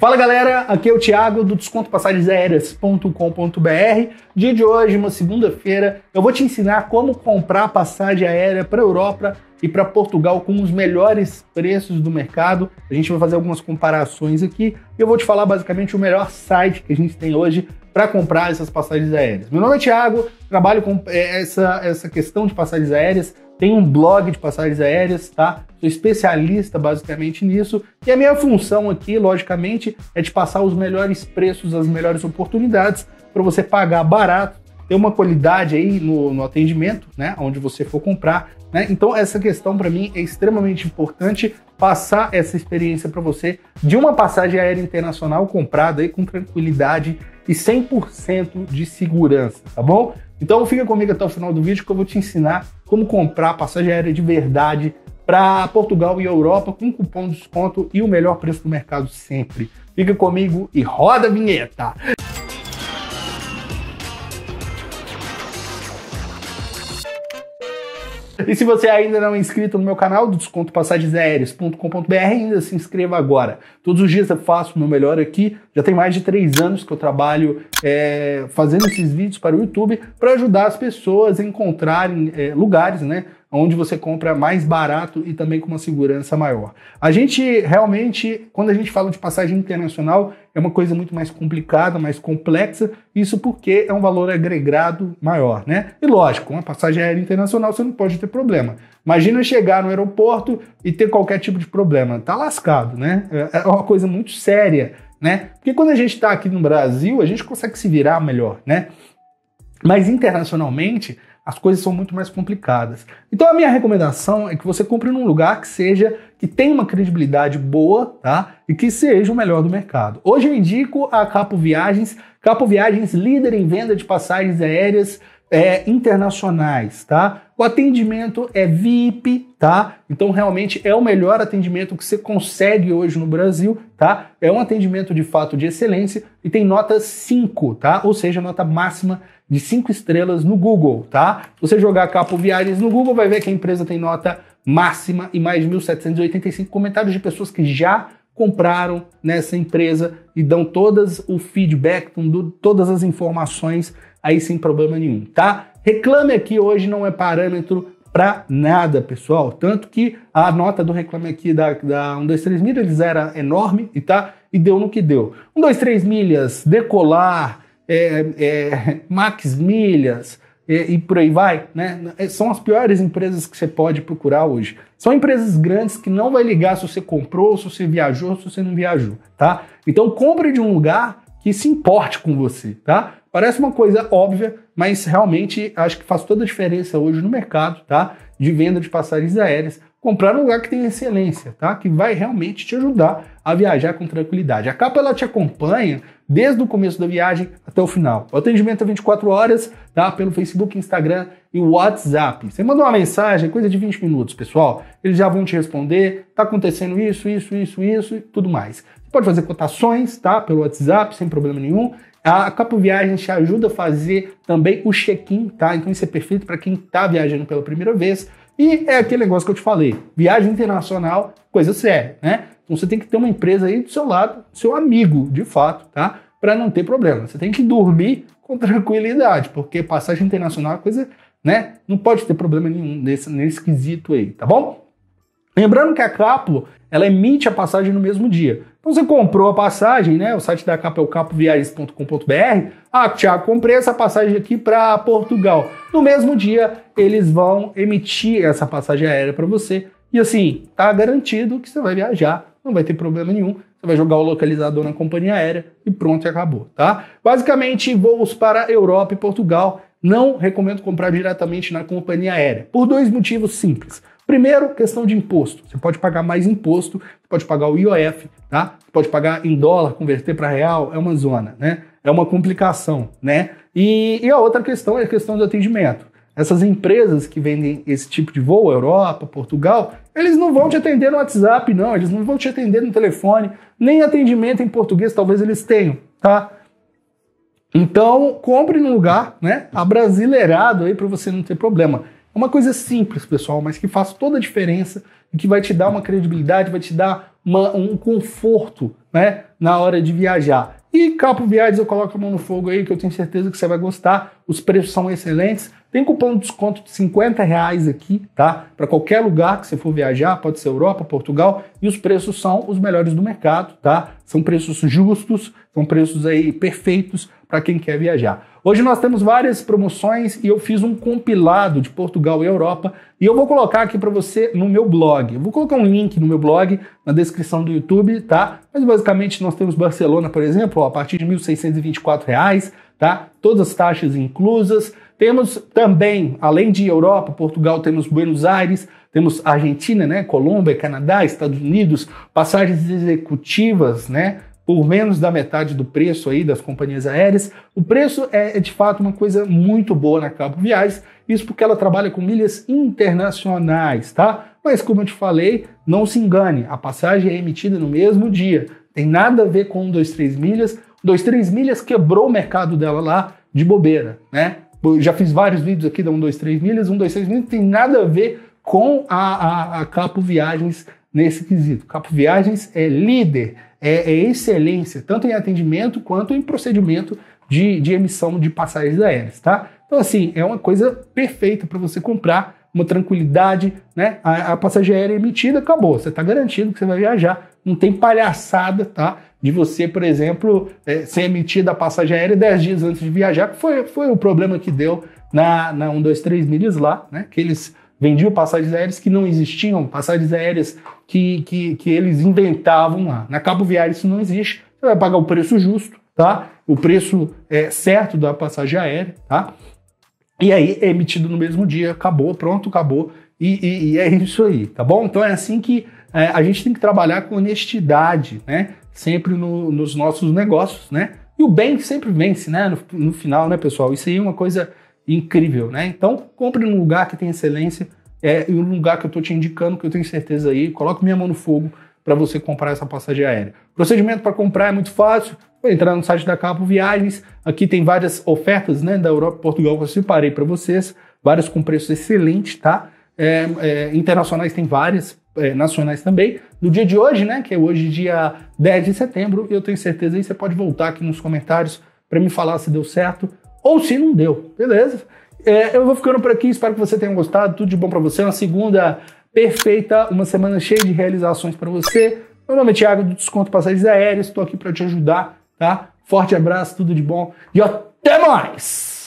Fala galera, aqui é o Thiago do descontopassagemaéreas.com.br. Dia de hoje, uma segunda-feira, eu vou te ensinar como comprar passagem aérea para Europa e para Portugal com os melhores preços do mercado. A gente vai fazer algumas comparações aqui e eu vou te falar basicamente o melhor site que a gente tem hoje para comprar essas passagens aéreas. Meu nome é Thiago, trabalho com eh, essa, essa questão de passagens aéreas tenho um blog de passagens aéreas, tá? Sou especialista basicamente nisso. E a minha função aqui, logicamente, é de passar os melhores preços, as melhores oportunidades para você pagar barato ter uma qualidade aí no, no atendimento, né? Onde você for comprar, né? Então essa questão para mim é extremamente importante passar essa experiência para você de uma passagem aérea internacional comprada aí com tranquilidade e 100% de segurança, tá bom? Então fica comigo até o final do vídeo que eu vou te ensinar como comprar passagem aérea de verdade para Portugal e Europa com cupom de desconto e o melhor preço do mercado sempre. Fica comigo e roda a vinheta! E se você ainda não é inscrito no meu canal do desconto passagensaéreas.com.br, ainda se inscreva agora. Todos os dias eu faço o meu melhor aqui. Já tem mais de três anos que eu trabalho é, fazendo esses vídeos para o YouTube para ajudar as pessoas a encontrarem é, lugares, né? onde você compra mais barato e também com uma segurança maior. A gente realmente, quando a gente fala de passagem internacional, é uma coisa muito mais complicada, mais complexa, isso porque é um valor agregado maior, né? E lógico, uma passagem aérea internacional você não pode ter problema. Imagina chegar no aeroporto e ter qualquer tipo de problema, tá lascado, né? É, é uma coisa muito séria, né? Porque quando a gente está aqui no Brasil, a gente consegue se virar melhor, né? Mas internacionalmente, as coisas são muito mais complicadas. Então a minha recomendação é que você compre num lugar que seja que tenha uma credibilidade boa, tá? E que seja o melhor do mercado. Hoje eu indico a Capo Viagens, Capo Viagens líder em venda de passagens aéreas é, internacionais, tá? O atendimento é VIP, tá? Então realmente é o melhor atendimento que você consegue hoje no Brasil, tá? É um atendimento de fato de excelência e tem nota 5, tá? Ou seja, nota máxima de 5 estrelas no Google, tá? você jogar Capo Viagens no Google, vai ver que a empresa tem nota máxima e mais de 1.785 comentários de pessoas que já compraram nessa empresa e dão todas o feedback, todas as informações aí sem problema nenhum, tá? Reclame aqui hoje não é parâmetro para nada, pessoal. Tanto que a nota do Reclame Aqui da, da 123 Milhas era enorme e tá e deu no que deu. 123 Milhas, Decolar, é, é, Max Milhas é, e por aí vai, né? É, são as piores empresas que você pode procurar hoje. São empresas grandes que não vai ligar se você comprou, se você viajou, se você não viajou, tá? Então compre de um lugar que se importe com você, tá? Parece uma coisa óbvia, mas realmente acho que faz toda a diferença hoje no mercado, tá? De venda de passagens aéreas comprar um lugar que tem excelência, tá? Que vai realmente te ajudar a viajar com tranquilidade. A capa ela te acompanha desde o começo da viagem até o final. O atendimento é 24 horas, tá? Pelo Facebook, Instagram e WhatsApp. Você manda uma mensagem, coisa de 20 minutos, pessoal. Eles já vão te responder, tá acontecendo isso, isso, isso, isso e tudo mais. Você pode fazer cotações, tá? Pelo WhatsApp, sem problema nenhum. A Capo Viagem te ajuda a fazer também o check-in, tá? Então isso é perfeito para quem está viajando pela primeira vez. E é aquele negócio que eu te falei, viagem internacional, coisa séria, né? Então você tem que ter uma empresa aí do seu lado, seu amigo, de fato, tá? Para não ter problema. Você tem que dormir com tranquilidade, porque passagem internacional é coisa, né? Não pode ter problema nenhum nesse, nesse quesito aí, tá bom? Lembrando que a Capo, ela emite a passagem no mesmo dia. Então você comprou a passagem, né? O site da Capo é o capoviagens.com.br. Ah, Tiago, comprei essa passagem aqui para Portugal. No mesmo dia, eles vão emitir essa passagem aérea para você. E assim, tá garantido que você vai viajar, não vai ter problema nenhum. Você vai jogar o localizador na companhia aérea e pronto, acabou, tá? Basicamente, voos para Europa e Portugal não recomendo comprar diretamente na companhia aérea. Por dois motivos simples. Primeiro, questão de imposto. Você pode pagar mais imposto, você pode pagar o IOF, tá? Você pode pagar em dólar, converter para real, é uma zona, né? É uma complicação, né? E, e a outra questão é a questão do atendimento. Essas empresas que vendem esse tipo de voo, Europa, Portugal, eles não vão te atender no WhatsApp, não. Eles não vão te atender no telefone. Nem atendimento em português talvez eles tenham, tá? Então, compre num lugar, né? Abrasileirado aí para você não ter problema. Uma coisa simples, pessoal, mas que faz toda a diferença e que vai te dar uma credibilidade, vai te dar uma, um conforto né, na hora de viajar. E Capo Viagens, eu coloco a mão no fogo aí, que eu tenho certeza que você vai gostar os preços são excelentes. Tem cupom de desconto de 50 reais aqui, tá? Para qualquer lugar que você for viajar, pode ser Europa, Portugal, e os preços são os melhores do mercado, tá? São preços justos, são preços aí perfeitos para quem quer viajar. Hoje nós temos várias promoções e eu fiz um compilado de Portugal e Europa e eu vou colocar aqui para você no meu blog. Eu vou colocar um link no meu blog na descrição do YouTube, tá? Mas basicamente nós temos Barcelona, por exemplo, ó, a partir de R$ 1.624 tá? Todas as taxas inclusas. Temos também, além de Europa, Portugal, temos Buenos Aires, temos Argentina, né, Colômbia, Canadá, Estados Unidos, passagens executivas, né, por menos da metade do preço aí das companhias aéreas. O preço é, é de fato uma coisa muito boa na Cabo Viagens, isso porque ela trabalha com milhas internacionais, tá? Mas como eu te falei, não se engane, a passagem é emitida no mesmo dia. Tem nada a ver com 3 milhas, 2, 3 milhas quebrou o mercado dela lá de bobeira, né? Eu já fiz vários vídeos aqui da 1, 2, 3 milhas, 1, 2, 3 milhas não tem nada a ver com a, a, a Capo Viagens nesse quesito. Capo Viagens é líder, é, é, excelência, tanto em atendimento quanto em procedimento de, de emissão de passagens aéreas, tá? Então, assim, é uma coisa perfeita para você comprar uma tranquilidade, né? A, a passagem aérea é emitida, acabou. Você está garantido que você vai viajar. Não tem palhaçada, tá? De você, por exemplo, é, ser emitida a passagem aérea 10 dias antes de viajar, que foi, foi o problema que deu na, na 1, 2, 3 milhas lá, né? Que eles vendiam passagens aéreas que não existiam, passagens aéreas que, que, que eles inventavam lá. Na Cabo Viário isso não existe. Você vai pagar o preço justo, tá? O preço é, certo da passagem aérea, tá? E aí é emitido no mesmo dia, acabou, pronto, acabou. E, e, e é isso aí, tá bom? Então é assim que é, a gente tem que trabalhar com honestidade, né? Sempre no, nos nossos negócios, né? E o bem sempre vence, né? No, no, final, né, pessoal? Isso aí é uma coisa incrível, né? Então, compre num lugar que tem excelência, é, e um lugar que eu estou te indicando, que eu tenho certeza aí. Coloque minha mão no fogo para você comprar essa passagem aérea. procedimento para comprar é muito fácil entrar no site da Capo Viagens. Aqui tem várias ofertas né, da Europa e Portugal que eu separei para vocês, várias com preços excelentes, tá? É, é, internacionais tem várias, é, nacionais também. No dia de hoje, né? Que é hoje, dia 10 de setembro, eu tenho certeza aí, você pode voltar aqui nos comentários para me falar se deu certo ou se não deu, beleza? É, eu vou ficando por aqui, espero que você tenha gostado. Tudo de bom para você. Uma segunda perfeita, uma semana cheia de realizações para você. Meu nome é Thiago do Desconto Passagens Aéreas, estou aqui para te ajudar tá? Forte abraço, tudo de bom e até mais!